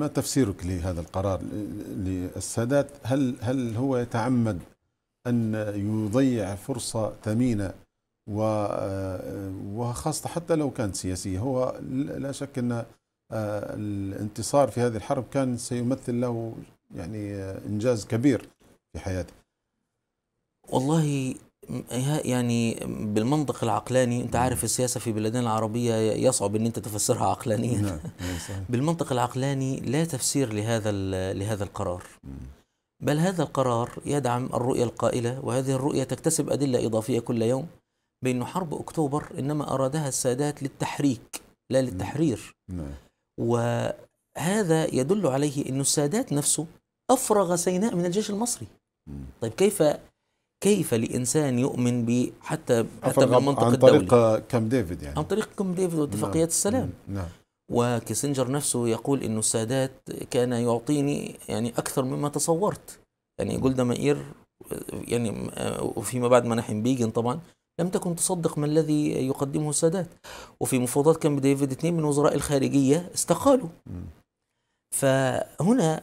ما تفسيرك لهذا القرار للسادات هل هل هو يتعمد أن يضيع فرصة ثمينة و وخاصة حتى لو كانت سياسية هو لا شك أن الانتصار في هذه الحرب كان سيمثل له يعني إنجاز كبير في حياته والله يعني بالمنطق العقلاني انت نعم. عارف السياسه في بلادنا العربيه يصعب ان انت تفسرها عقلانيا نعم، نعم، بالمنطق العقلاني لا تفسير لهذا لهذا القرار بل هذا القرار يدعم الرؤيه القائله وهذه الرؤيه تكتسب ادله اضافيه كل يوم بأن حرب أكتوبر إنما أرادها السادات للتحريك لا للتحرير وهذا يدل عليه أن السادات نفسه أفرغ سيناء من الجيش المصري طيب كيف كيف لانسان يؤمن ب حتى حتى بالمنطق عن طريق الدولي. آه، كام ديفيد يعني عن طريق كام ديفيد واتفاقيات نعم. السلام نعم. نعم وكيسنجر نفسه يقول انه السادات كان يعطيني يعني اكثر مما تصورت يعني نعم. جولدا مائير يعني آه، وفيما بعد مناحم بيجن طبعا لم تكن تصدق ما الذي يقدمه السادات وفي مفاوضات كامب ديفيد اثنين من وزراء الخارجيه استقالوا فهنا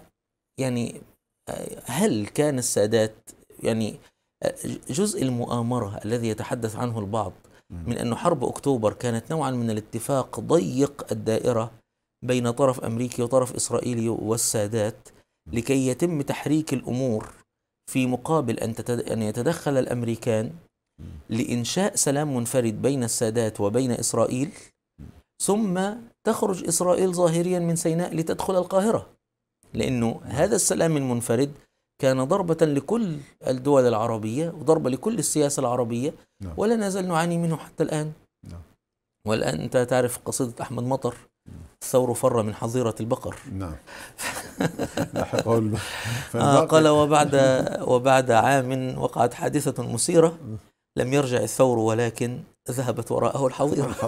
يعني آه، هل كان السادات يعني جزء المؤامرة الذي يتحدث عنه البعض من أن حرب أكتوبر كانت نوعا من الاتفاق ضيق الدائرة بين طرف أمريكي وطرف إسرائيلي والسادات لكي يتم تحريك الأمور في مقابل أن, تتد... أن يتدخل الأمريكان لإنشاء سلام منفرد بين السادات وبين إسرائيل ثم تخرج إسرائيل ظاهريا من سيناء لتدخل القاهرة لأنه هذا السلام المنفرد كان ضربة لكل الدول العربية وضربة لكل السياسة العربية نعم. ولا نزال نعاني منه حتى الآن نعم. والآن أنت تعرف قصيدة أحمد مطر نعم. الثور فر من حظيرة البقر نعم آه قال وبعد وبعد عام وقعت حادثة مثيرة لم يرجع الثور ولكن ذهبت وراءه الحظيرة